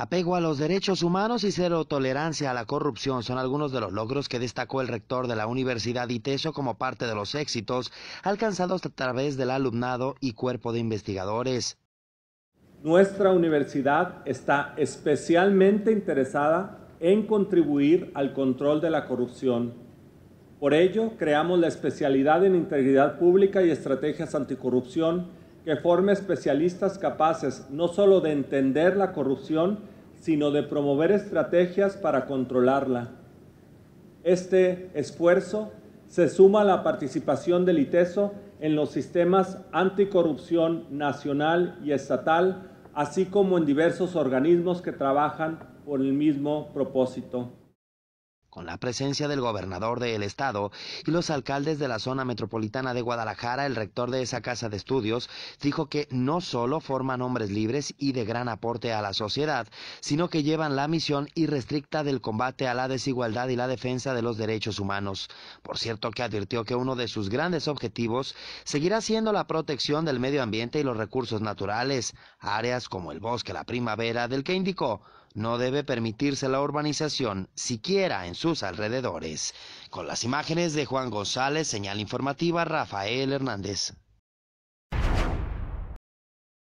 Apego a los derechos humanos y cero tolerancia a la corrupción son algunos de los logros que destacó el rector de la Universidad ITESO como parte de los éxitos alcanzados a través del alumnado y cuerpo de investigadores. Nuestra universidad está especialmente interesada en contribuir al control de la corrupción. Por ello, creamos la especialidad en integridad pública y estrategias anticorrupción que forme especialistas capaces no solo de entender la corrupción, sino de promover estrategias para controlarla. Este esfuerzo se suma a la participación del ITESO en los sistemas anticorrupción nacional y estatal, así como en diversos organismos que trabajan por el mismo propósito con la presencia del gobernador del estado y los alcaldes de la zona metropolitana de Guadalajara, el rector de esa casa de estudios dijo que no solo forman hombres libres y de gran aporte a la sociedad, sino que llevan la misión irrestricta del combate a la desigualdad y la defensa de los derechos humanos. Por cierto que advirtió que uno de sus grandes objetivos seguirá siendo la protección del medio ambiente y los recursos naturales, áreas como el bosque, la primavera, del que indicó no debe permitirse la urbanización siquiera en sus alrededores. Con las imágenes de Juan González, señal informativa Rafael Hernández.